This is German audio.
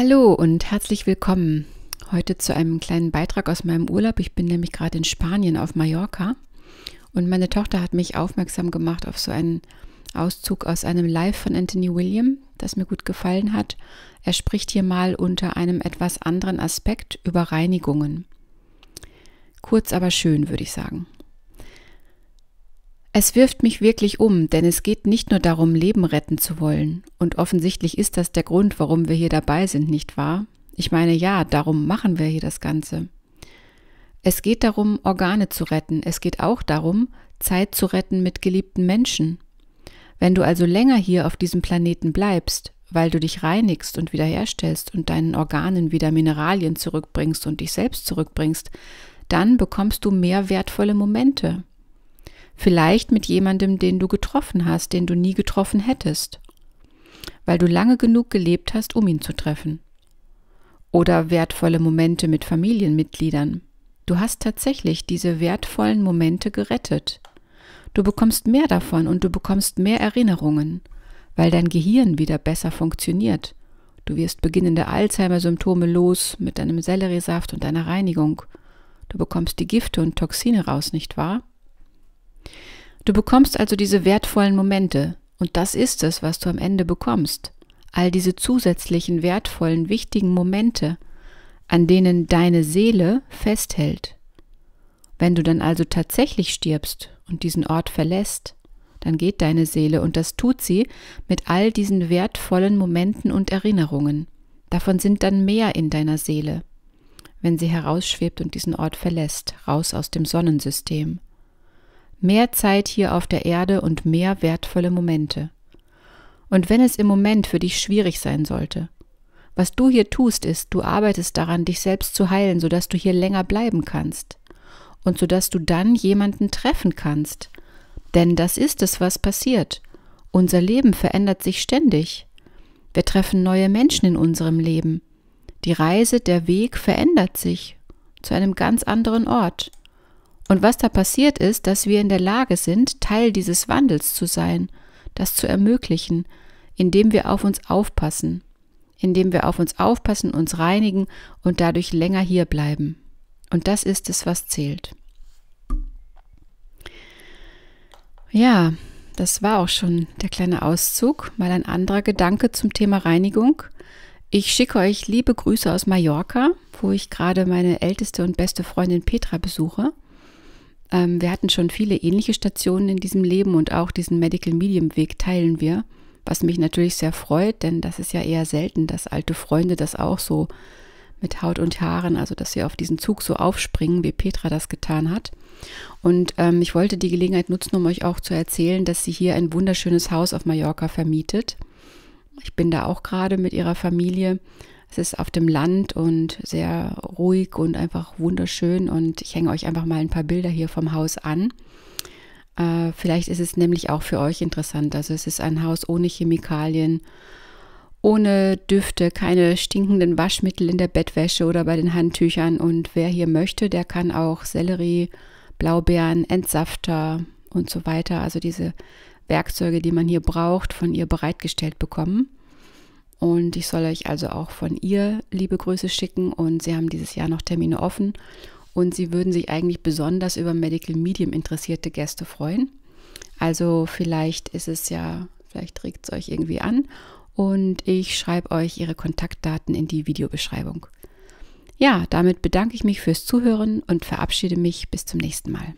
Hallo und herzlich willkommen. Heute zu einem kleinen Beitrag aus meinem Urlaub. Ich bin nämlich gerade in Spanien auf Mallorca und meine Tochter hat mich aufmerksam gemacht auf so einen Auszug aus einem Live von Anthony William, das mir gut gefallen hat. Er spricht hier mal unter einem etwas anderen Aspekt über Reinigungen. Kurz aber schön, würde ich sagen. Es wirft mich wirklich um, denn es geht nicht nur darum, Leben retten zu wollen. Und offensichtlich ist das der Grund, warum wir hier dabei sind, nicht wahr? Ich meine, ja, darum machen wir hier das Ganze. Es geht darum, Organe zu retten. Es geht auch darum, Zeit zu retten mit geliebten Menschen. Wenn du also länger hier auf diesem Planeten bleibst, weil du dich reinigst und wiederherstellst und deinen Organen wieder Mineralien zurückbringst und dich selbst zurückbringst, dann bekommst du mehr wertvolle Momente. Vielleicht mit jemandem, den du getroffen hast, den du nie getroffen hättest, weil du lange genug gelebt hast, um ihn zu treffen. Oder wertvolle Momente mit Familienmitgliedern. Du hast tatsächlich diese wertvollen Momente gerettet. Du bekommst mehr davon und du bekommst mehr Erinnerungen, weil dein Gehirn wieder besser funktioniert. Du wirst beginnende Alzheimer-Symptome los mit deinem Selleriesaft und deiner Reinigung. Du bekommst die Gifte und Toxine raus, nicht wahr? Du bekommst also diese wertvollen Momente und das ist es, was du am Ende bekommst. All diese zusätzlichen, wertvollen, wichtigen Momente, an denen deine Seele festhält. Wenn du dann also tatsächlich stirbst und diesen Ort verlässt, dann geht deine Seele und das tut sie mit all diesen wertvollen Momenten und Erinnerungen. Davon sind dann mehr in deiner Seele, wenn sie herausschwebt und diesen Ort verlässt, raus aus dem Sonnensystem mehr Zeit hier auf der Erde und mehr wertvolle Momente. Und wenn es im Moment für dich schwierig sein sollte, was du hier tust, ist, du arbeitest daran, dich selbst zu heilen, sodass du hier länger bleiben kannst und sodass du dann jemanden treffen kannst. Denn das ist es, was passiert. Unser Leben verändert sich ständig. Wir treffen neue Menschen in unserem Leben. Die Reise, der Weg verändert sich zu einem ganz anderen Ort. Und was da passiert ist, dass wir in der Lage sind, Teil dieses Wandels zu sein, das zu ermöglichen, indem wir auf uns aufpassen, indem wir auf uns aufpassen, uns reinigen und dadurch länger hier bleiben. Und das ist es, was zählt. Ja, das war auch schon der kleine Auszug, mal ein anderer Gedanke zum Thema Reinigung. Ich schicke euch liebe Grüße aus Mallorca, wo ich gerade meine älteste und beste Freundin Petra besuche. Ähm, wir hatten schon viele ähnliche Stationen in diesem Leben und auch diesen Medical Medium Weg teilen wir, was mich natürlich sehr freut, denn das ist ja eher selten, dass alte Freunde das auch so mit Haut und Haaren, also dass sie auf diesen Zug so aufspringen, wie Petra das getan hat. Und ähm, ich wollte die Gelegenheit nutzen, um euch auch zu erzählen, dass sie hier ein wunderschönes Haus auf Mallorca vermietet. Ich bin da auch gerade mit ihrer Familie es ist auf dem Land und sehr ruhig und einfach wunderschön. Und ich hänge euch einfach mal ein paar Bilder hier vom Haus an. Äh, vielleicht ist es nämlich auch für euch interessant. Also es ist ein Haus ohne Chemikalien, ohne Düfte, keine stinkenden Waschmittel in der Bettwäsche oder bei den Handtüchern. Und wer hier möchte, der kann auch Sellerie, Blaubeeren, Entsafter und so weiter, also diese Werkzeuge, die man hier braucht, von ihr bereitgestellt bekommen. Und ich soll euch also auch von ihr liebe Grüße schicken. Und sie haben dieses Jahr noch Termine offen. Und sie würden sich eigentlich besonders über Medical Medium interessierte Gäste freuen. Also vielleicht ist es ja, vielleicht regt es euch irgendwie an. Und ich schreibe euch ihre Kontaktdaten in die Videobeschreibung. Ja, damit bedanke ich mich fürs Zuhören und verabschiede mich bis zum nächsten Mal.